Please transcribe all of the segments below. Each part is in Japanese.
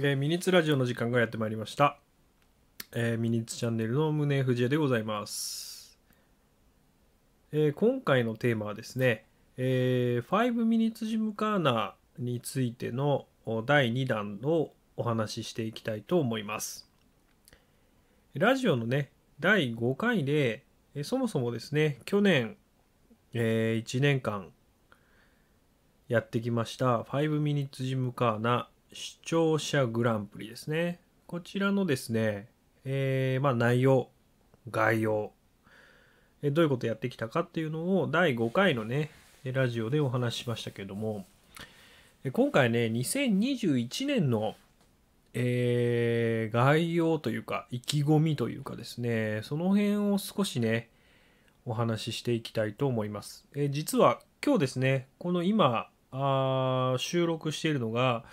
えー、ミニッツラジオの時間がやってまいりました。えー、ミニッツチャンネルの胸藤でございます、えー、今回のテーマはですね、えー、5ミニッツジムカーナーについての第2弾をお話ししていきたいと思います。ラジオのね、第5回で、えそもそもですね、去年、え1年間やってきました5ミニッツジムカーナー視聴者グランプリですね。こちらのですね、えー、まあ内容、概要、えどういうことやってきたかっていうのを第5回のね、ラジオでお話ししましたけども、今回ね、2021年の、えー、概要というか、意気込みというかですね、その辺を少しね、お話ししていきたいと思います。えー、実は今日ですね、この今あ、収録しているのが、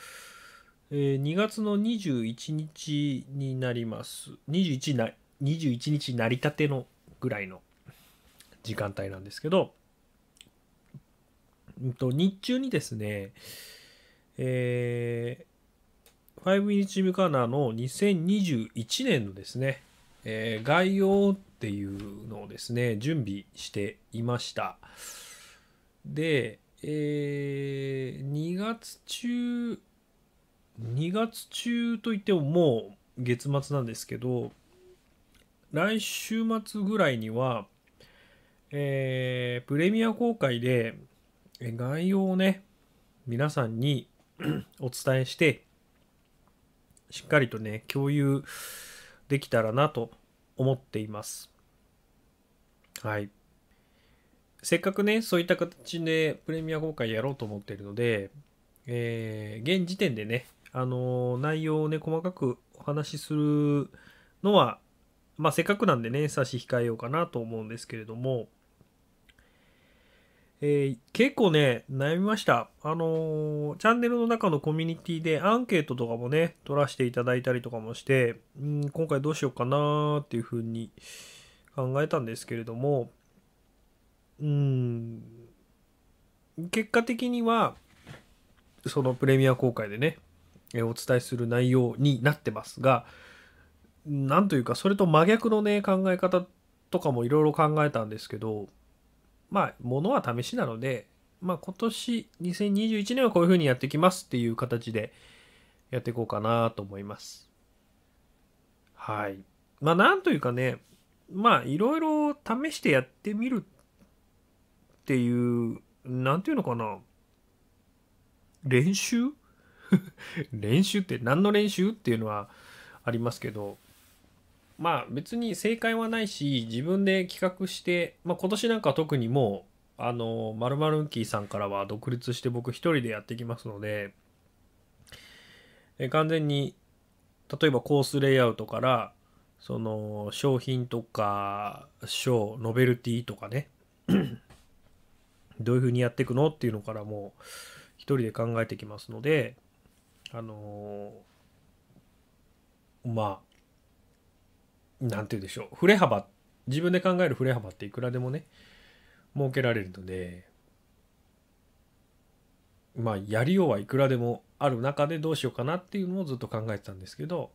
えー、2月の21日になります21な21日なりたてのぐらいの時間帯なんですけど、うん、と日中にですね、えー、5ミニチームカーナーの2021年のですね、えー、概要っていうのをですね、準備していました。で、えー、2月中、2月中といってももう月末なんですけど来週末ぐらいには、えー、プレミア公開で概要をね皆さんに お伝えしてしっかりとね共有できたらなと思っていますはいせっかくねそういった形でプレミア公開やろうと思っているので、えー、現時点でねあの内容をね、細かくお話しするのは、まあ、せっかくなんでね、差し控えようかなと思うんですけれども、えー、結構ね、悩みました。あのー、チャンネルの中のコミュニティでアンケートとかもね、取らせていただいたりとかもして、ん今回どうしようかなっていうふうに考えたんですけれども、うん、結果的には、そのプレミア公開でね、えお伝えする内容になってますが、なんというか、それと真逆のね、考え方とかもいろいろ考えたんですけど、まあ、ものは試しなので、まあ、今年2021年はこういうふうにやってきますっていう形でやっていこうかなと思います。はい。まあ、なんというかね、まあ、いろいろ試してやってみるっていう、なんていうのかな、練習 練習って何の練習っていうのはありますけど、まあ別に正解はないし、自分で企画して、まあ今年なんか特にもう、あの、まるまるんきーさんからは独立して僕一人でやってきますので、え完全に、例えばコースレイアウトから、その商品とか賞ノベルティとかねどういうふうにやっていくのっていうのからもう一人で考えてきますのであのー、まあなんて言うでしょう振れ幅自分で考える振れ幅っていくらでもね設けられるのでまあやりようはいくらでもある中でどうしようかなっていうのをずっと考えてたんですけど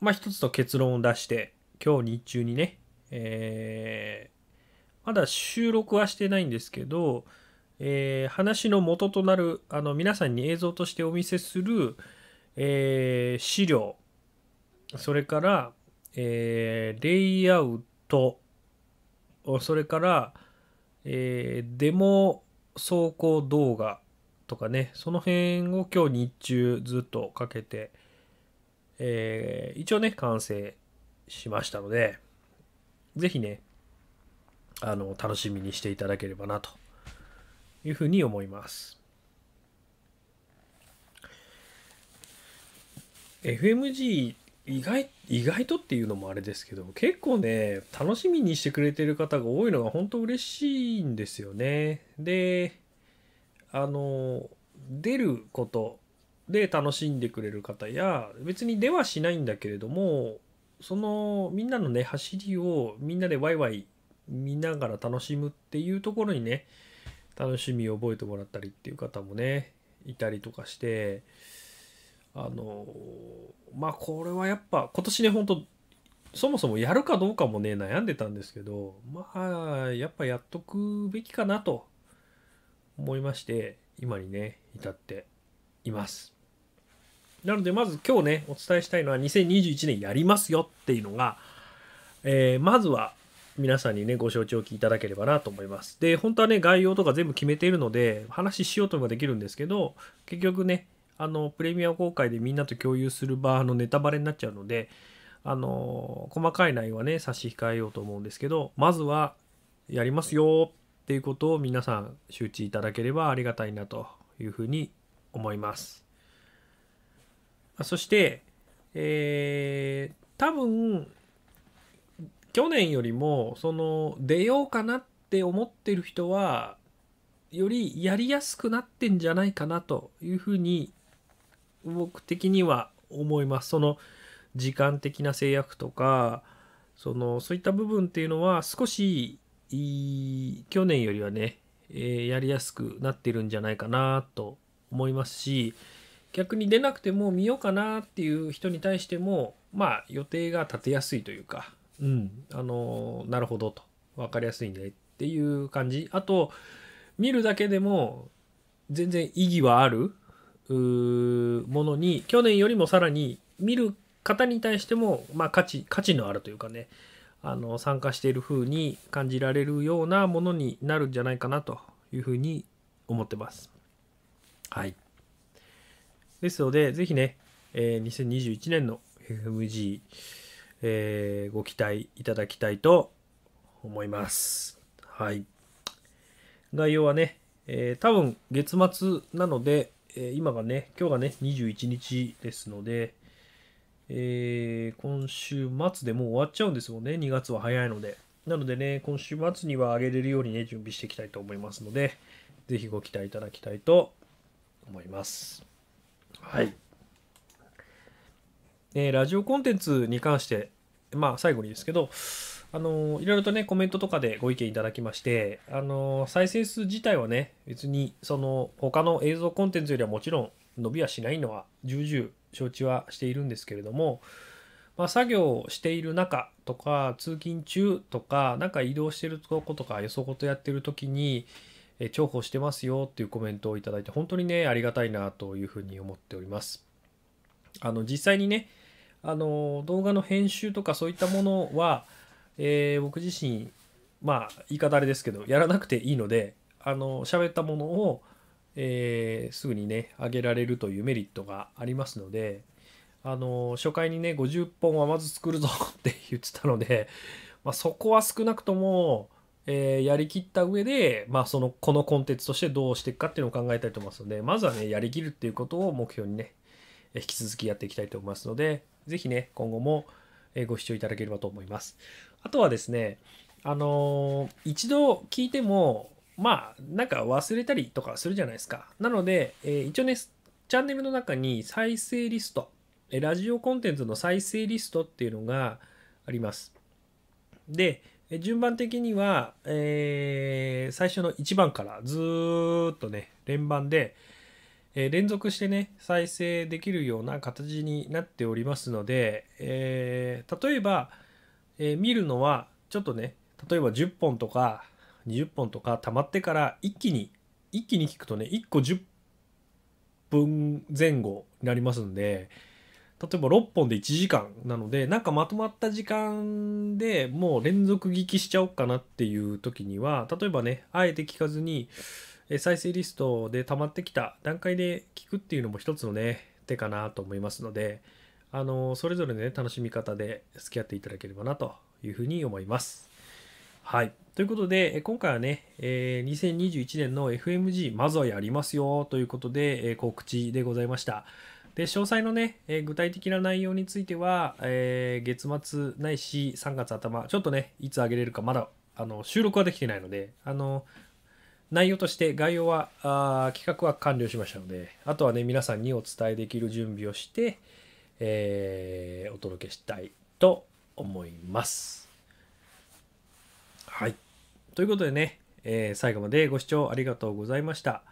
まあ一つと結論を出して今日日中にねえー、まだ収録はしてないんですけどえー、話の元となるあの皆さんに映像としてお見せする、えー、資料それから、えー、レイアウトそれから、えー、デモ走行動画とかねその辺を今日日中ずっとかけて、えー、一応ね完成しましたので是非ねあの楽しみにしていただければなというふうに思います。FMG 意外意外とっていうのもあれですけど結構ね楽しみにしてくれてる方が多いのが本当嬉しいんですよね。であの出ることで楽しんでくれる方や別に出はしないんだけれどもそのみんなのね走りをみんなでワイワイ見ながら楽しむっていうところにね楽しみを覚えてもらったりっていう方もねいたりとかしてあのまあこれはやっぱ今年ねほんとそもそもやるかどうかもね悩んでたんですけどまあやっぱやっとくべきかなと思いまして今にね至っていますなのでまず今日ねお伝えしたいのは2021年やりますよっていうのが、えー、まずは皆さんにね、ご承知おきいただければなと思います。で、本当はね、概要とか全部決めているので、話しようともできるんですけど、結局ね、あの、プレミア公開でみんなと共有する場のネタバレになっちゃうので、あの、細かい内容はね、差し控えようと思うんですけど、まずは、やりますよっていうことを皆さん周知いただければありがたいなというふうに思います。そして、えー、多分、去年よりもその出ようかなって思ってる人はよりやりやすくなってんじゃないかなというふうに僕的には思います。その時間的な制約とかそのそういった部分っていうのは少し去年よりはね、えー、やりやすくなってるんじゃないかなと思いますし逆に出なくても見ようかなっていう人に対してもまあ予定が立てやすいというかうん、あのなるほどと分かりやすいねっていう感じあと見るだけでも全然意義はあるものに去年よりもさらに見る方に対しても、まあ、価値価値のあるというかねあの参加している風に感じられるようなものになるんじゃないかなというふうに思ってます。はい。ですので、ぜひね、えー、2021年の FMG、えー、ご期待いただきたいと思います。はい。概要はね、えー、多分月末なので、えー、今がね、今日がね、21日ですので、えー、今週末でもう終わっちゃうんですよね、2月は早いので。なのでね、今週末には上げれるようにね、準備していきたいと思いますので、ぜひご期待いただきたいと思います。はい。えー、ラジオコンテンツに関して、まあ、最後にですけど、あのー、いろいろとね、コメントとかでご意見いただきまして、あのー、再生数自体はね、別に、その、他の映像コンテンツよりはもちろん伸びはしないのは、重々承知はしているんですけれども、まあ、作業をしている中とか、通勤中とか、なんか移動してるとことか、よそことやってる時に、え重宝してますよっていうコメントをいただいて、本当にね、ありがたいなというふうに思っております。あの、実際にね、あの動画の編集とかそういったものは、えー、僕自身まあ言い方あれですけどやらなくていいのであの喋ったものを、えー、すぐにね上げられるというメリットがありますのであの初回にね50本はまず作るぞ って言ってたので、まあ、そこは少なくとも、えー、やりきった上で、まあ、そのこのコンテンツとしてどうしていくかっていうのを考えたいと思いますのでまずはねやりきるっていうことを目標にね引き続きやっていきたいと思いますので、ぜひね、今後もご視聴いただければと思います。あとはですね、あのー、一度聞いても、まあ、なんか忘れたりとかするじゃないですか。なので、えー、一応ね、チャンネルの中に再生リスト、ラジオコンテンツの再生リストっていうのがあります。で、順番的には、えー、最初の1番からずっとね、連番で、えー、連続してね再生できるような形になっておりますので、えー、例えば、えー、見るのはちょっとね例えば10本とか20本とか溜まってから一気に一気に聞くとね1個10分前後になりますんで例えば6本で1時間なのでなんかまとまった時間でもう連続聞きしちゃおっかなっていう時には例えばねあえて聞かずに再生リストで溜まってきた段階で聞くっていうのも一つのね、手かなと思いますので、あの、それぞれね、楽しみ方で付き合っていただければなというふうに思います。はい。ということで、今回はね、え2021年の FMG、まずはやりますよということで、え告知でございました。で、詳細のね、え具体的な内容については、え月末ないし3月頭、ちょっとね、いつ上げれるかまだ、あの、収録はできてないので、あの、内容として概要はあ企画は完了しましたのであとはね皆さんにお伝えできる準備をして、えー、お届けしたいと思いますはいということでね、えー、最後までご視聴ありがとうございました、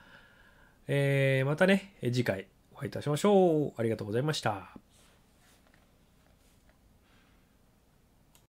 えー、またね次回お会いいたしましょうありがとうございました